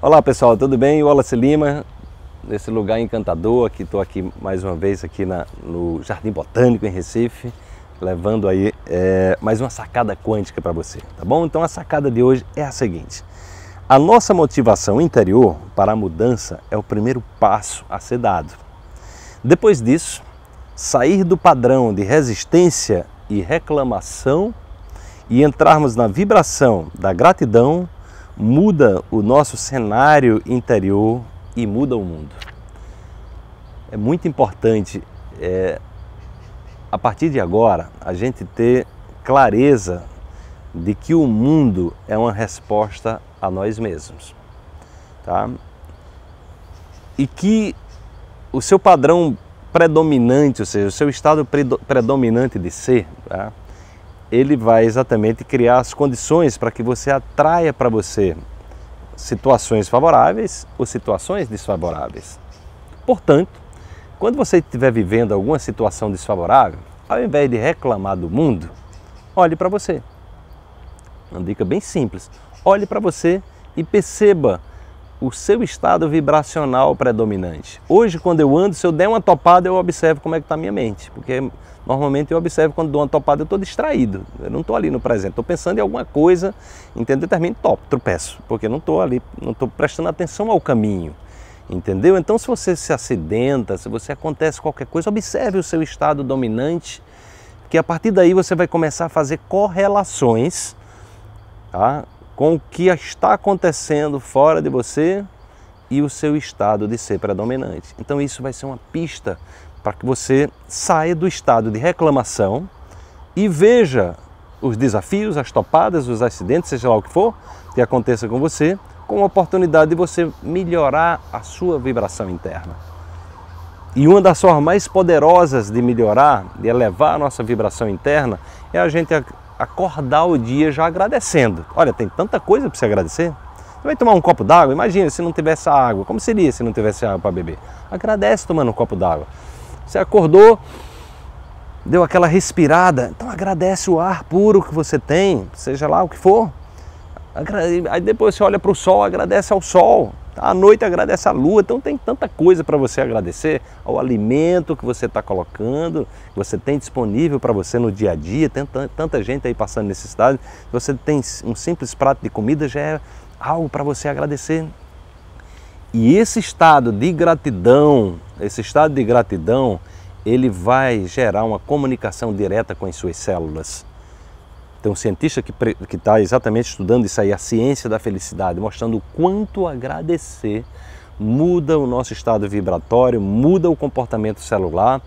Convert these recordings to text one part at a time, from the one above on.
Olá pessoal, tudo bem? O Wallace Lima, nesse lugar encantador, que estou aqui mais uma vez aqui na, no Jardim Botânico em Recife, levando aí é, mais uma sacada quântica para você, tá bom? Então a sacada de hoje é a seguinte, a nossa motivação interior para a mudança é o primeiro passo a ser dado. Depois disso, sair do padrão de resistência e reclamação e entrarmos na vibração da gratidão, muda o nosso cenário interior e muda o mundo. É muito importante, é, a partir de agora, a gente ter clareza de que o mundo é uma resposta a nós mesmos. Tá? E que o seu padrão predominante, ou seja, o seu estado predominante de ser, tá? ele vai exatamente criar as condições para que você atraia para você situações favoráveis ou situações desfavoráveis. Portanto, quando você estiver vivendo alguma situação desfavorável, ao invés de reclamar do mundo, olhe para você. Uma dica bem simples. Olhe para você e perceba o seu estado vibracional predominante. Hoje, quando eu ando, se eu der uma topada, eu observo como é que está a minha mente, porque normalmente eu observo quando dou uma topada, eu estou distraído, eu não estou ali no presente, estou pensando em alguma coisa, entendeu? Eu termino top, tropeço, porque não estou ali, não estou prestando atenção ao caminho, entendeu? Então, se você se acidenta, se você acontece qualquer coisa, observe o seu estado dominante, que a partir daí você vai começar a fazer correlações, tá? com o que está acontecendo fora de você e o seu estado de ser predominante. Então isso vai ser uma pista para que você saia do estado de reclamação e veja os desafios, as topadas, os acidentes, seja lá o que for que aconteça com você, com a oportunidade de você melhorar a sua vibração interna. E uma das formas mais poderosas de melhorar, de elevar a nossa vibração interna, é a gente acordar o dia já agradecendo. Olha, tem tanta coisa para você agradecer. Você vai tomar um copo d'água? Imagina se não tivesse água. Como seria se não tivesse água para beber? Agradece tomando um copo d'água. Você acordou, deu aquela respirada, então agradece o ar puro que você tem, seja lá o que for. Aí depois você olha para o sol, agradece ao sol. À noite agradece a lua, então tem tanta coisa para você agradecer ao alimento que você está colocando, você tem disponível para você no dia a dia, tem tanta gente aí passando necessidade. Você tem um simples prato de comida já é algo para você agradecer. E esse estado de gratidão, esse estado de gratidão, ele vai gerar uma comunicação direta com as suas células. Tem um cientista que está exatamente estudando isso aí, a ciência da felicidade, mostrando o quanto agradecer muda o nosso estado vibratório, muda o comportamento celular,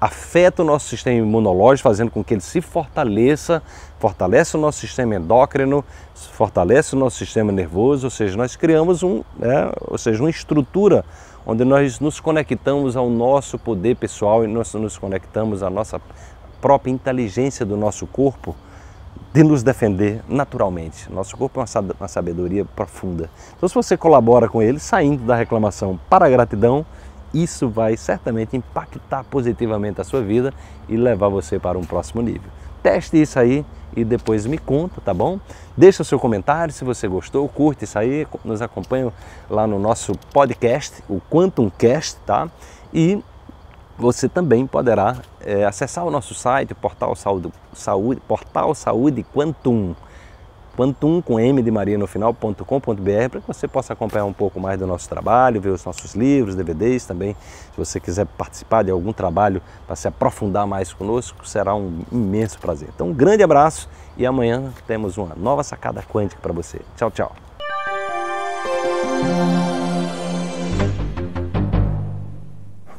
afeta o nosso sistema imunológico, fazendo com que ele se fortaleça, fortalece o nosso sistema endócrino, fortalece o nosso sistema nervoso, ou seja, nós criamos um, né, ou seja, uma estrutura onde nós nos conectamos ao nosso poder pessoal e nós nos conectamos à nossa própria inteligência do nosso corpo de nos defender naturalmente. Nosso corpo é uma sabedoria profunda. Então, se você colabora com ele, saindo da reclamação para a gratidão, isso vai certamente impactar positivamente a sua vida e levar você para um próximo nível. Teste isso aí e depois me conta, tá bom? Deixa o seu comentário se você gostou, curte isso aí, nos acompanha lá no nosso podcast, o Quantum Cast, tá? E você também poderá é, acessar o nosso site, o portal Saúde, Saúde, portal Saúde Quantum, quantum com M de Maria no final.com.br para que você possa acompanhar um pouco mais do nosso trabalho, ver os nossos livros, DVDs também. Se você quiser participar de algum trabalho para se aprofundar mais conosco, será um imenso prazer. Então, um grande abraço e amanhã temos uma nova sacada quântica para você. Tchau, tchau.